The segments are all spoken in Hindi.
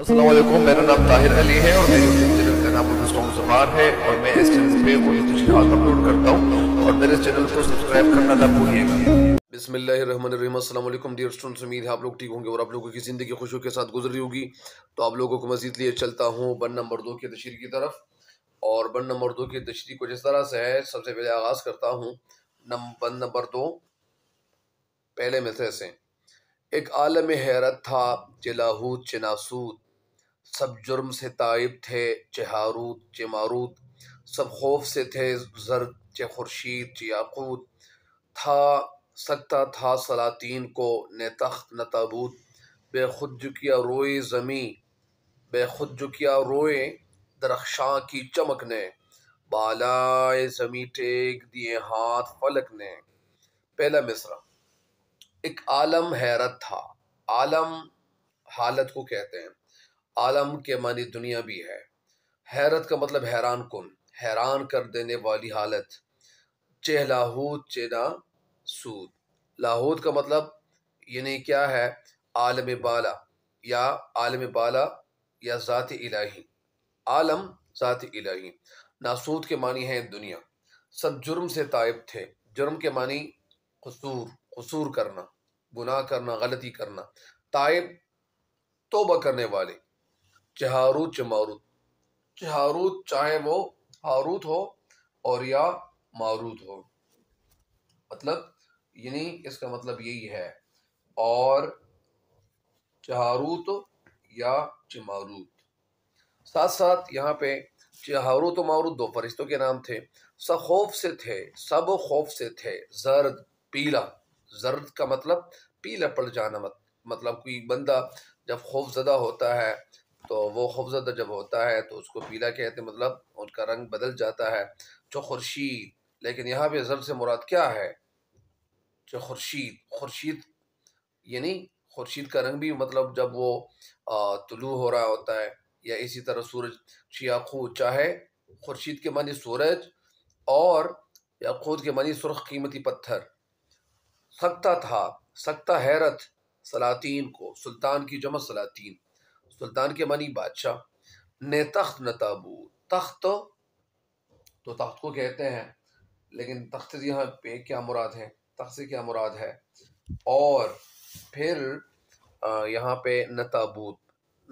असलम मेरा नाम ताहिर अली है और का नाम है और मैं इस चैनल पे अपलोड करता हूँ और मेरे चैनल को सब्सक्राइब करना ना भूलिएगा डियर स्टूडेंट्स उम्मीद है आप लोग ठीक होंगे और आप लोगों की ज़िंदगी खुशियों के साथ गुजर रही होगी तो आप लोगों को मजीद लिए चलता हूँ बन नंबर दो की तशरी की तरफ और बन नंबर दो की तशरी को जिस तरह से है सबसे पहले आगाज़ करता हूँ बन नंबर दो पहले मिसरे से एक आलम हैरत था चिलाहूत चिनासूद सब जुर्म से ताइब थे चहारूत चमारूत सब खौफ से थे जर्द चे खुर्शीद चे याकूत था सकता था सलातीन को न तख्त न ताबूत बेखुद झुकिया रोए ज़मी बेखुद झुकिया रोए दरख्शां की चमक ने बालाए ज़मी टेक दिए हाथ फलक ने पहला मिसरा एक आलम हैरत था आलम हालत को कहते हैं आलम के मानी दुनिया भी है हैरत का मतलब हैरान कन हैरान कर देने वाली हालत चेह लाहूद चेना सूद लाहूद का मतलब यानी क्या है आलम बाला या आलम बाला या ज़ात इलाही आलम ज़ात इलाही नासूद के मानी है दुनिया सब जुर्म से तायब थे जुर्म के मानी कसूर कसूर करना गुनाह करना गलती करना तायब तोबा करने वाले जहारूत चमारूत चहारूत चाहे वो हारूत हो और या मारूत हो मतलब यानी इसका मतलब यही है और चहारूत या चमारूत साथ साथ यहाँ पे तो मारूत दो फरिश्तों के नाम थे सब खौफ से थे सब खौफ से थे जर्द पीला जर्द का मतलब पीला पड़ जाना मत, मतलब कोई बंदा जब खौफ ज़दा होता है तो वो खबजदा जब होता है तो उसको पीला कहते मतलब उनका रंग बदल जाता है जो खुर्शीद लेकिन यहाँ पे जब से मुराद क्या है जो खुर्शीद खुर्शीद यानी खुर्शीद का रंग भी मतलब जब वो तुलू हो रहा होता है या इसी तरह सूरज शियाखू चाहे खुर्शीद के मानी सूरज और या खुद के मानी सुरख कीमती पत्थर सख्ता था सख्ता हैरत सलातीन को सुल्तान की जमत सलातीन सुल्तान के मानी बादशाह ने तख्त न ताबू तख्त तो तख्त को कहते हैं लेकिन तख्त यहाँ पे क्या मुराद है तख्त से क्या मुराद है और फिर यहाँ पे न ताबूत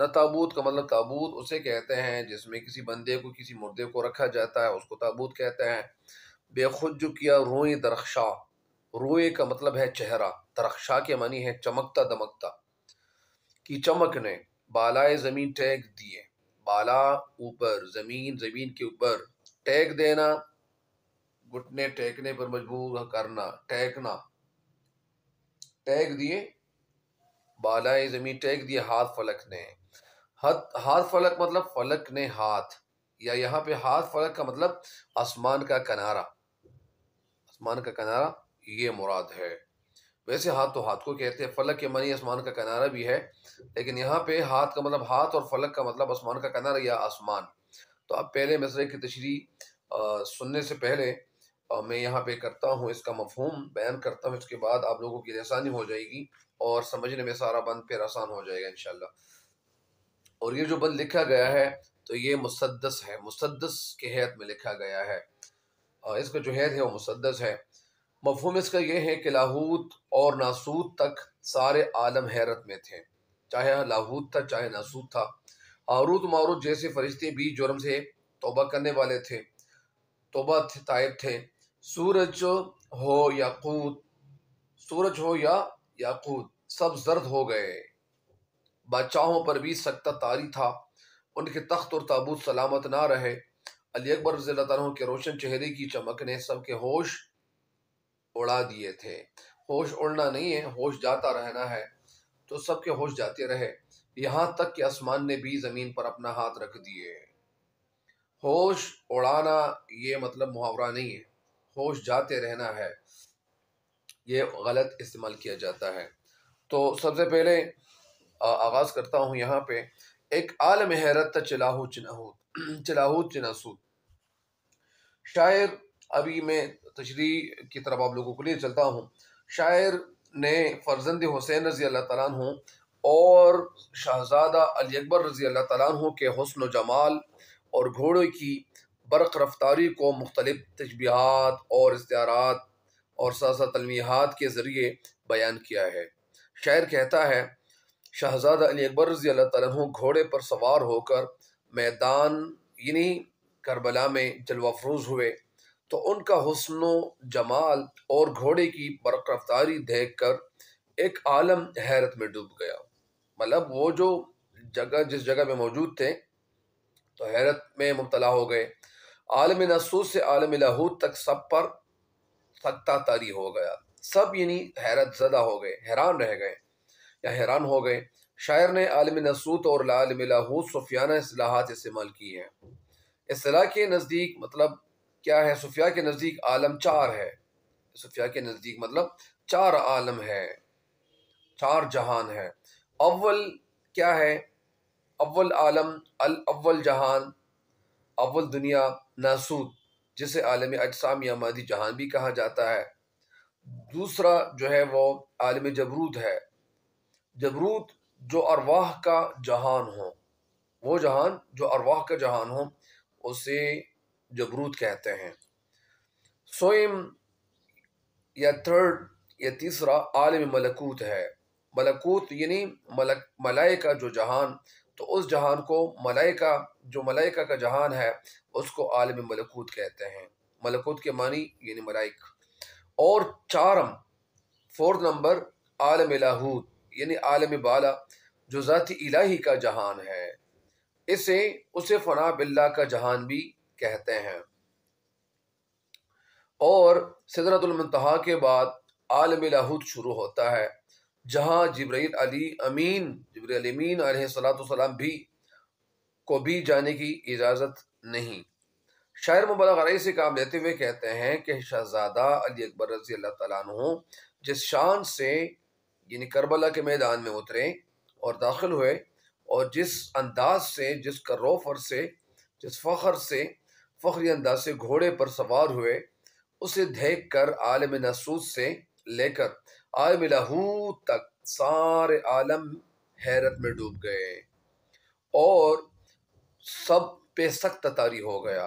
न ताबूत का मतलब ताबूत उसे कहते हैं जिसमें किसी बंदे को किसी मुर्दे को रखा जाता है उसको ताबूत कहते हैं बेखुद जो किया रोए दरख्शा रोए का मतलब है चेहरा दरख्शा के मानी है चमकता दमकता की चमक ने बालाए ज़मीन टैग दिए बाला ऊपर ज़मीन ज़मीन के ऊपर टैग देना घुटने टेकने पर मजबूर करना टैकना टैग दिए बालाए ज़मीन टैग दिए हाथ फलक ने हाथ हाथ फलक मतलब फलक ने हाथ या यहाँ पे हाथ फलक का मतलब आसमान का किनारा आसमान का किनारा ये मुराद है वैसे हाथ तो हाथ को कहते हैं फलक के मनी आसमान का किनारा भी है लेकिन यहाँ पे हाथ का मतलब हाथ और फलक का मतलब आसमान का किनारा या आसमान तो अब पहले मसले की तशरी सुनने से पहले आ, मैं यहाँ पे करता हूँ इसका मफहम बयान करता हूँ इसके बाद आप लोगों की आसानी हो जाएगी और समझने में सारा बंद फिर आसान हो जाएगा इन और ये जो बंद लिखा गया है तो ये मुसदस है मुसदस के हैत में लिखा गया है इसका जो हैत है वो मुसदस है मफहम इसका यह है कि लाहूत और नासूत तक सारे आलम हैरत में थे चाहे लाहूत था चाहे नासूत था आरूद मारूत जैसे फरिश्ते भी जुर्म से तोबा करने वाले थे तोबा थे तायब थे सूरज हो याकूत सूरज हो या याकूत सब जर्द हो गए बादशाहों पर भी सख्ता तारी था उनके तख्त और ताबूत सलामत ना रहे अली अकबर रजील्ला के रोशन चेहरे की चमक ने सबके होश उड़ा दिए थे होश उड़ना नहीं है होश जाता रहना है तो सबके होश जाते रहे यहाँ तक कि आसमान ने भी ज़मीन पर अपना हाथ रख दिए होश उड़ाना ये मतलब मुहावरा नहीं है होश जाते रहना है ये गलत इस्तेमाल किया जाता है तो सबसे पहले आगाज़ करता हूँ यहाँ पे एक आल मेहरत चलाहू चिनाहू चलाहू चिनासू शायर अभी मैं तशरी की तरफ आप लोगों को लिए चलता हूँ शायर ने फर्जंद हुसैन रज़ी अल्लाह तला और शहजादा अली अकबर रज़ी अल्लाह तला के हसन जमाल और घोड़े की बरक रफ्तारी को मुख्तलिफ तशबीहत और इश्तारात और साजा तलमीहत के ज़रिए बयान किया है शायर कहता है शहजादा अली अकबर रजी अल्लाह तु घोड़े पर सवार होकर मैदान यानी करबला में जलवाफरूज हुए तो उनका हसन जमाल और घोड़े की बरक रफ्तारी देख कर एक आलम हैरत में डूब गया मतलब वो जो जगह जिस जगह में मौजूद थे तो हैरत में मुबतला हो गए आलम नसूस से आलम लहूद तक सब पर सत्ता तारी हो गया सब यानी हैरत ज़दा हो गए हैरान रह गए या हैरान हो गए शायर ने आलम नसूत और लालम लहूद सूफियाना असलाहत इस्तेमाल की हैं असलाह के नज़दीक मतलब क्या है सुफिया के नज़दीक आलम चार है सुफिया के नज़दीक मतलब चार आलम है चार जहान है अव्वल क्या है अव्वल आलम अल अव्वल जहान अव्वल दुनिया नासूद जिसे आलम अजसाम या मादी जहान भी कहा जाता है दूसरा जो है वो आलम जबरूत है जबरूत जो अरवाह का जहान हो वो जहान जो अरवाह का जहान हो उसे जबरूत कहते हैं सोइम या थर्ड या तीसरा आलम मलकूत है मलकूत यानी मलक मलाइका जो जहान तो उस जहान को मलाइका जो मलाइका का जहान है उसको आलम मलकूत कहते हैं मलकूत के मानी यानी मलाइक और चारम फोर्थ नंबर आलम लाहूत यानी आलम बाला जो ज़ाती इलाही का जहान है इसे उसे फ़ना बिल्ला का जहान भी कहते हैं और सिदरतुलमतहा के बाद आलम लाहूद शुरू होता है जहाँ जबरील अली अमीन जबरील सलाम भी को भी जाने की इजाज़त नहीं शायर मुबलक गई से काम लेते हुए कहते हैं कि शहजादा अली अकबर रजी अल्लाह तु जिस शान से यानी करबला के मैदान में उतरे और दाखिल हुए और जिस अंदाज से जिस करोफर से जिस फ़खर से फखरी अंदाज से घोड़े पर सवार हुए उसे देख कर आलम नसूस से लेकर आलम लहूत तक सारे आलम हैरत में डूब गए और सब पे सख्त तारी हो गया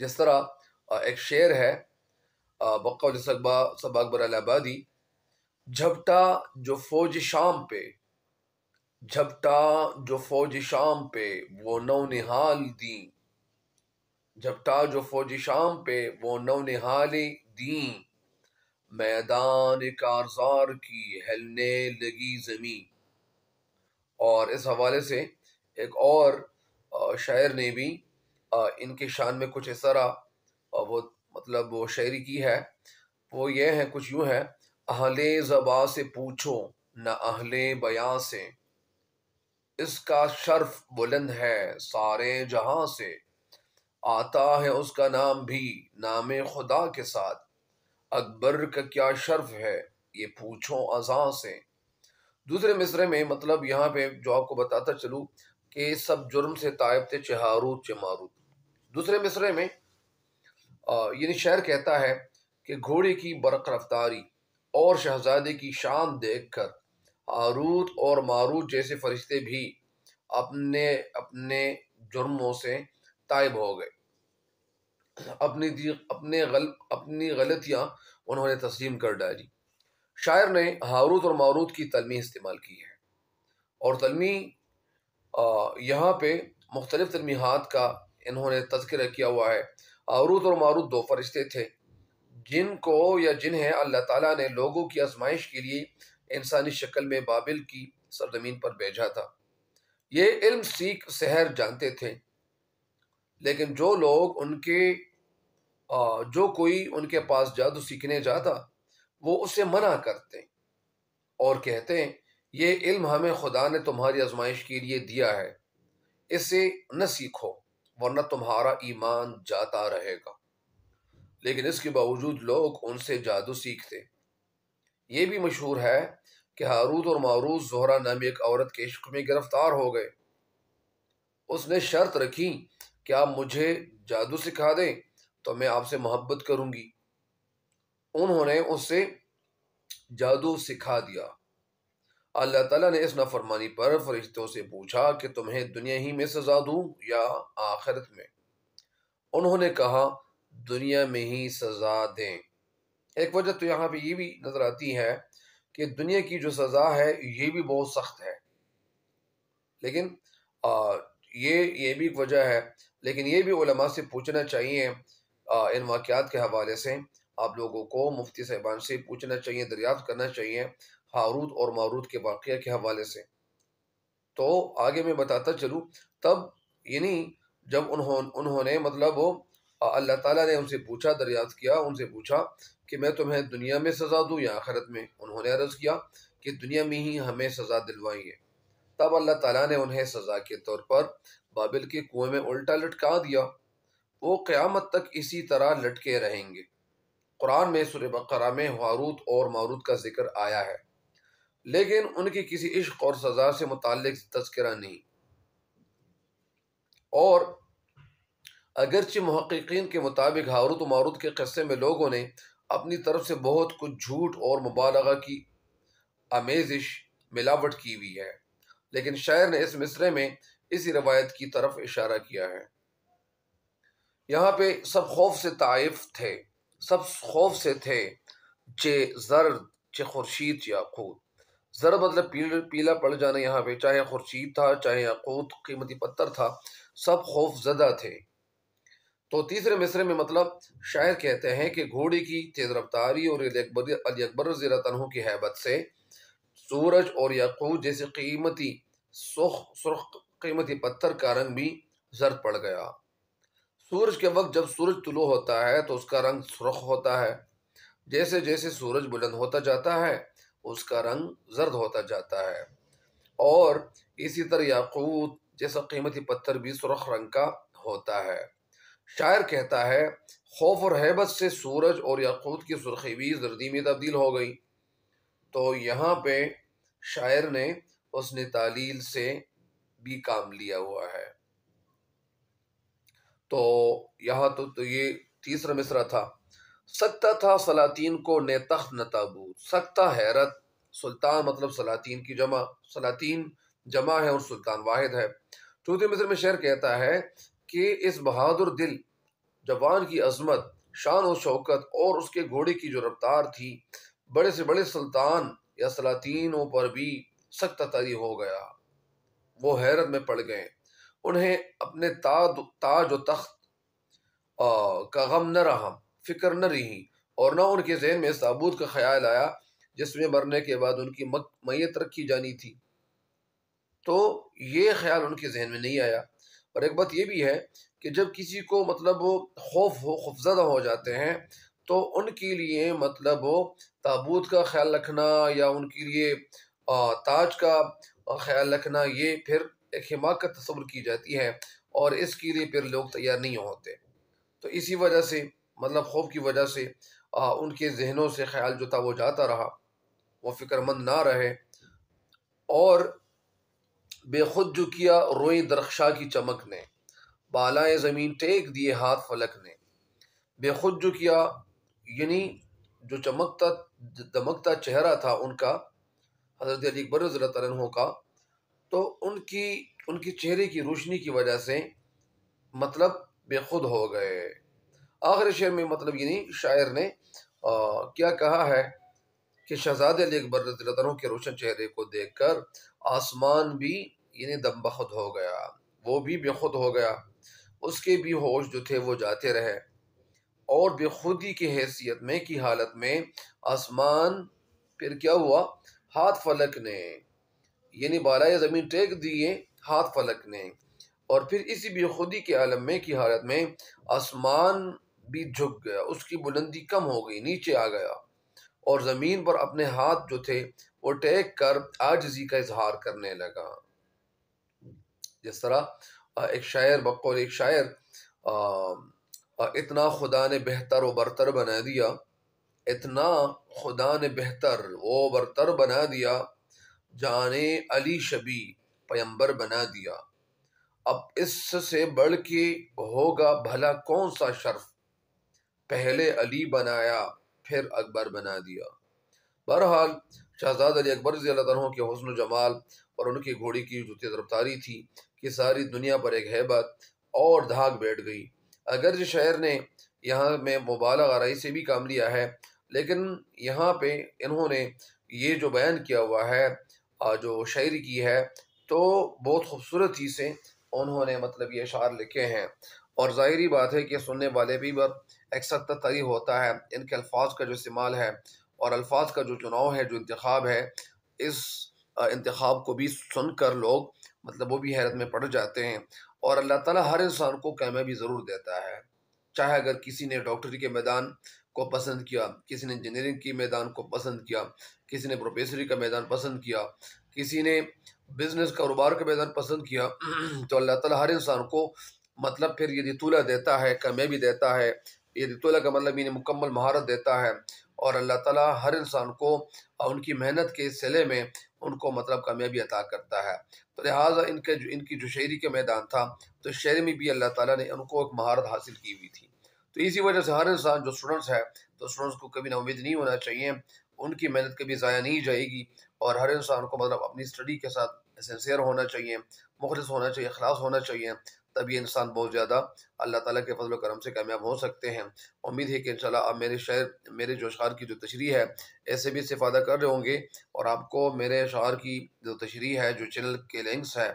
जिस तरह एक शेर है बक्का सबा सबा अकबर आबादी झपटा जो फौज शाम पे झपटा जो फौज शाम पे वो नौ निहाल दी झपटा जो फौज शाम पे वो नौ निहाले दी मैदान कारजार की हलने लगी जमी और इस हवाले से एक और शायर ने भी इनके शान में कुछ इस तरह वो मतलब वो शायरी की है वो ये है कुछ यूं है अहले जबा से पूछो न अहले बयां से इसका शर्फ बुलंद है सारे जहां से आता है उसका नाम भी नाम खुदा के साथ अकबर का क्या शर्फ है ये पूछो अजा से दूसरे मिसरे में मतलब यहाँ पे जो आपको बताता चलूँ कि सब जुर्म से तायब थे चहारूत चमारू दूसरे मिसरे में यानी शहर कहता है कि घोड़े की बरक रफ्तारी और शहजादे की शान देख कर आरूत और मारूत जैसे फरिश्ते भी अपने अपने जुर्मों से तायब हो गए अपनी अपने गल, अपनी गलतियां उन्होंने तस्लीम कर डाली शायर ने हारूत और मारूत की तलमी इस्तेमाल की है और तलमी यहाँ पे मुख्तलिफ तलमीहत का इन्होंने तस्करा किया हुआ है आरूत और मारूत दो फरिश्ते थे जिनको या जिन्हें अल्लाह ताला ने लोगों की आजमाइश के लिए इंसानी शक्ल में बाबिल की सरजमीन पर भेजा था ये इल्म सीख शहर जानते थे लेकिन जो लोग उनके जो कोई उनके पास जादू सीखने जाता वो उसे मना करते और कहते हैं ये इल्म हमें खुदा ने तुम्हारी आजमाइश के लिए दिया है इसे न सीखो वरना तुम्हारा ईमान जाता रहेगा लेकिन इसके बावजूद लोग उनसे जादू सीखते ये भी मशहूर है कि हारूद और मारूस जोहरा नामी एक औरत के इश्क में गिरफ्तार हो गए उसने शर्त रखी कि आप मुझे जादू सिखा दें तो मैं आपसे मोहब्बत करूंगी उन्होंने उससे जादू सिखा दिया अल्लाह तला ने इस नफरमानी पर फरिश्तों से पूछा कि तुम्हें दुनिया ही में सजा दूं या आखिरत में उन्होंने कहा दुनिया में ही सजा दें एक वजह तो यहाँ पे ये भी नज़र आती है कि दुनिया की जो सज़ा है ये भी बहुत सख्त है लेकिन आ, ये ये भी एक वजह है लेकिन ये भी उलमा से पूछना चाहिए आ, इन वाक़ात के हवाले से आप लोगों को मुफ्ती साहबान से पूछना चाहिए दरियाफ्त करना चाहिए हारूद और मारूद के वाक़ के हवाले से तो आगे मैं बताता चलूँ तब यानी जब उन्होंने उन्होंने मतलब वो अल्लाह ताला ने उनसे पूछा दरियाफ्त किया उनसे पूछा कि मैं तुम्हें दुनिया में सज़ा दूँ या आखरत में उन्होंने अर्ज़ किया कि दुनिया में ही हमें सज़ा दिलवाइए तब अल्लाह ताला ने उन्हें सज़ा के तौर पर बाबिल के कुएं में उल्टा लटका दिया वो क़्यामत तक इसी तरह लटके रहेंगे कुरान में सुर बकरा में हारूत और मारूत का जिक्र आया है लेकिन उनकी किसी इश्क और सज़ा से मुतल तस्करा नहीं और अगरचि महक्कीन के मुताबिक हारूत मारूत के कस्से में लोगों ने अपनी तरफ से बहुत कुछ झूठ और मुबालगा की आमेजिश मिलावट की हुई है लेकिन शायर ने इस मिसरे में इसी रवायत की तरफ इशारा किया है यहाँ पे सब खौफ से ताइफ थे सब खौफ से थे जे जर्द चे खुर्शीद खूद जर मतलब पील, पीला पड़ जाना यहाँ पे चाहे खुर्शीद था चाहे याकूत कीमती पत्थर था सब खौफ जदा थे तो तीसरे मिसरे में मतलब शायर कहते हैं कि घोड़े की तेज़ रफ्तारी और अली अकबर जीरा तनहों की हैबत से सूरज और यकूत जैसे कीमती सुख सुरख कीमती पत्थर का रंग भी जर पड़ गया सूरज के वक्त जब सूरज तुलू होता है तो उसका रंग सुरख होता है जैसे जैसे सूरज बुलंद होता जाता है उसका रंग जर्द होता जाता है और इसी तरह याकूत जैसा कीमती पत्थर भी सुरख रंग का होता है शायर कहता है खौफ और हैबत से सूरज और याकूत की भी जर्दी में तब्दील हो गई तो यहाँ पे शायर ने उसने तालील से भी काम लिया हुआ है तो यहाँ तो, तो ये तीसरा मिसरा था सकता था सलातीन को न नताबूत सकता हैरत सुल्तान मतलब सलातीन की जमा सलातीन जमा है और सुल्तान वाहिद है चौथे मिसर में शेर कहता है कि इस बहादुर दिल जवान की अजमत शान और शौकत और उसके घोड़े की जो रफ्तार थी बड़े से बड़े सुल्तान या सलातीनों पर भी सख्त तरी हो गया वो हैरत में पड़ गए उन्हें अपने ताज ताज व तख्त का गम न रहा फिक्र न रही और न उनके जहन में साबूत का ख्याल आया जिसमें मरने के बाद उनकी मैयत रखी जानी थी तो ये ख्याल उनके जहन में नहीं आया और एक बात ये भी है कि जब किसी को मतलब वो खौफ हो खौफजदा हो जाते हैं तो उनके लिए मतलब वो ताबूत का ख्याल रखना या उनके लिए ताज का ख्याल रखना ये फिर एक हिमाकत तस्वर की जाती है और इसके लिए फिर लोग तैयार नहीं होते तो इसी वजह से मतलब खौफ की वजह से आ, उनके जहनों से ख्याल जो था वो जाता रहा वो फ़िक्रमंद ना रहे और बेखुद जो किया रोए दरख्शा की चमक ने बालाए ज़मीन टेक दिए हाथ फलक ने बेखुद जो किया यानी जो चमकता दमकता चेहरा था उनका हज़रत अली अकबर तनों का तो उनकी उनके चेहरे की रोशनी की वजह से मतलब बेखुद हो गए आखिर शेर में मतलब यानी शायर ने आ, क्या कहा है कि शहजादे अली अकबर तनों के रोशन चेहरे को देख कर आसमान भी यानी दम बखुद हो गया वो भी बेखुद हो गया उसके भी होश जो थे वो जाते रहे और बेखुदी की हैसियत में की हालत में आसमान फिर क्या हुआ हाथ फलक ने यानी बालाए ज़मीन टेक दिए हाथ फलक ने और फिर इसी बेखुदी के आलम में की हालत में आसमान भी झुक गया उसकी बुलंदी कम हो गई नीचे आ गया और ज़मीन पर अपने हाथ जो थे वो टेक कर आजजी का इजहार करने लगा जिस तरह एक शायर बकौल एक शायर इतना खुदा ने बेहतर व बरतर बना दिया इतना खुदा ने बेहतर वो बरतर बना दिया जाने अली शबी पयंबर बना दिया अब इससे बढ़ के होगा भला कौन सा शर्फ पहले अली बनाया फिर अकबर बना दिया बहरहाल शहजाद अली अकबर रजी अल्लाह के हसन जमाल और उनकी घोड़ी की जो तेज रफ्तारी थी कि सारी दुनिया पर एक हैबत और धाक बैठ गई अगर जो शहर ने यहाँ में मुबालग आरई से भी काम लिया है लेकिन यहाँ पे इन्होंने ये जो बयान किया हुआ है जो शायरी की है तो बहुत खूबसूरती से उन्होंने मतलब ये अशार लिखे हैं और ज़ाहरी बात है कि सुनने वाले भी बस एक सत्तर तरी होता है इनके अल्फाज का जो इस्तेमाल है और अल्फाज का जो चुनाव है जो इंतखब है इस इंतखब को भी सुन कर लोग मतलब वो भी हैरत में पड़ जाते हैं और अल्लाह ताला हर इंसान को कामयाबी ज़रूर देता है चाहे अगर किसी ने डॉक्टरी के मैदान को पसंद किया किसी ने इंजीनियरिंग के मैदान को पसंद किया किसी ने प्रोफेसरी का मैदान पसंद किया किसी ने बिज़नेस कारोबार का मैदान पसंद किया तो अल्लाह ताला हर इंसान को मतलब फिर ये रितूला देता है कामयाबी देता है ये रितूला का मतलब इन्हें मुकम्मल महारत देता है और अल्लाह ताला हर इंसान को उनकी मेहनत के सिले में उनको मतलब कामयाबी अता करता है तो लिहाजा इनके जो इनकी जो शहरी के मैदान था तो शायरी में भी अल्लाह ताला ने उनको एक महारत हासिल की हुई थी तो इसी वजह से हर इंसान जो स्टूडेंट्स है तो स्टूडेंट्स को कभी नाउमीद नहीं होना चाहिए उनकी मेहनत कभी ज़ाया नहीं जाएगी और हर इंसान को मतलब अपनी स्टडी के साथ सेंसियर होना चाहिए मुखलस होना चाहिए अखलास होना चाहिए तभी इंसान बहुत ज़्यादा अल्लाह ताला के फजल करम से कामयाब हो सकते हैं उम्मीद है कि इन आप मेरे शहर मेरे जो शार की जो तशरी है ऐसे भी इस्तेफादा कर रहे होंगे और आपको मेरे शहर की जो तशरी है जो चैनल के लिंक्स हैं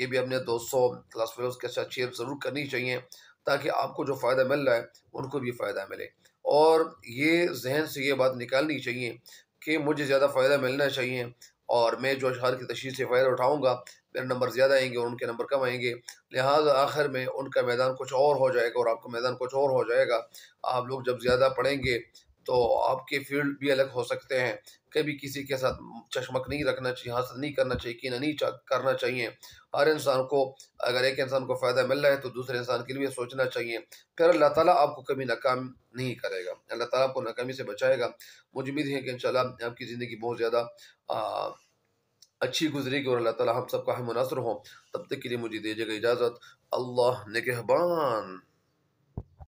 ये भी अपने दोस्तों क्लास फेलोज के साथ शेयर ज़रूर करनी चाहिए ताकि आपको जो फ़ायदा मिल रहा है उनको भी फ़ायदा मिले और ये जहन से ये बात निकालनी चाहिए कि मुझे ज़्यादा फ़ायदा मिलना चाहिए और मैं जो अशार की तशरी से फ़ायदा उठाऊँगा नंबर ज़्यादा आएंगे और उनके नंबर कम आएंगे लिहाजा आखिर में उनका मैदान कुछ और हो जाएगा और आपका मैदान कुछ और हो जाएगा आप लोग जब ज़्यादा पढ़ेंगे तो आपके फील्ड भी अलग हो सकते हैं कभी किसी के साथ चश्मक नहीं रखना चाहिए हासिल नहीं करना चाहिए कीना नहीं करना चाहिए हर इंसान को अगर एक इंसान को फ़ायदा मिल रहा है तो दूसरे इंसान के लिए सोचना चाहिए फिर अल्लाह ताला आपको कभी नाकाम नहीं करेगा अल्लाह ताला आपको नाकामी से बचाएगा मुझे उम्मीद है कि इन आपकी ज़िंदगी बहुत ज़्यादा अच्छी गुजरेगी और अल्लाह ताला हम सबका हम मुनासर हों तब तक के लिए मुझे दीजिएगा इजाज़त अल्लाह निगहबान